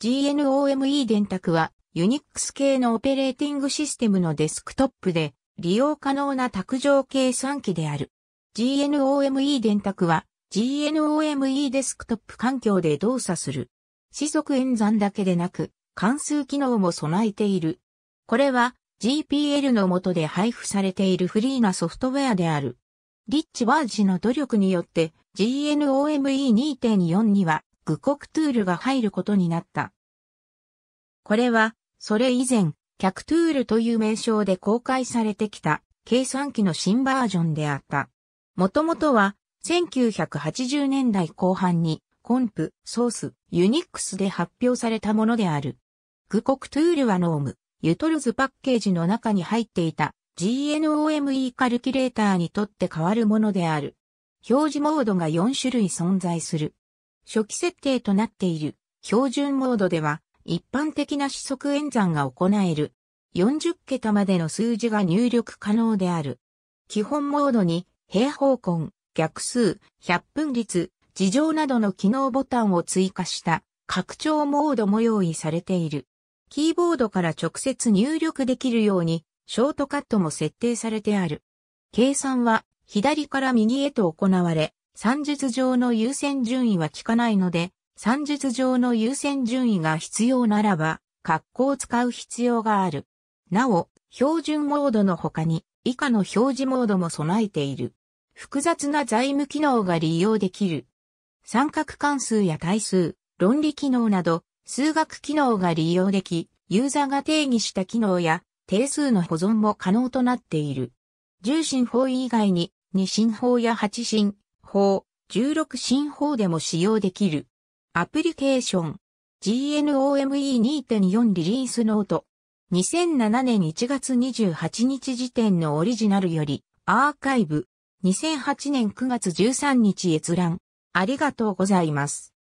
GNOME 電卓はユニックス系のオペレーティングシステムのデスクトップで利用可能な卓上計算機である。GNOME 電卓は GNOME デスクトップ環境で動作する。四則演算だけでなく関数機能も備えている。これは GPL の下で配布されているフリーなソフトウェアである。リッチ・ワージの努力によって GNOME2.4 にはグコクトゥールが入ることになった。これは、それ以前、キャクトゥールという名称で公開されてきた計算機の新バージョンであった。もともとは、1980年代後半に、コンプ、ソース、ユニックスで発表されたものである。グコクトゥールはノーム、ユトルズパッケージの中に入っていた GNOME カルキュレーターにとって変わるものである。表示モードが4種類存在する。初期設定となっている標準モードでは一般的な四則演算が行える40桁までの数字が入力可能である。基本モードに平方根、逆数、100分率、事情などの機能ボタンを追加した拡張モードも用意されている。キーボードから直接入力できるようにショートカットも設定されてある。計算は左から右へと行われ、算術上の優先順位は効かないので、算術上の優先順位が必要ならば、格好を使う必要がある。なお、標準モードの他に、以下の表示モードも備えている。複雑な財務機能が利用できる。三角関数や対数、論理機能など、数学機能が利用でき、ユーザーが定義した機能や定数の保存も可能となっている。重心法以外に、二進法や八進、法、16新法でも使用できる。アプリケーション、GNOME2.4 リリースノート。2007年1月28日時点のオリジナルより、アーカイブ。2008年9月13日閲覧。ありがとうございます。